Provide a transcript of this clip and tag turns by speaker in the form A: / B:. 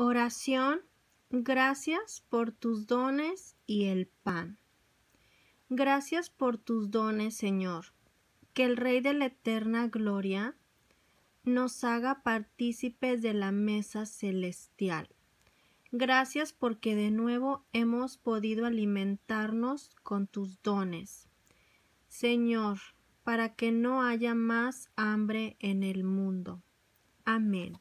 A: Oración, gracias por tus dones y el pan. Gracias por tus dones, Señor. Que el Rey de la Eterna Gloria nos haga partícipes de la mesa celestial. Gracias porque de nuevo hemos podido alimentarnos con tus dones. Señor, para que no haya más hambre en el mundo. Amén.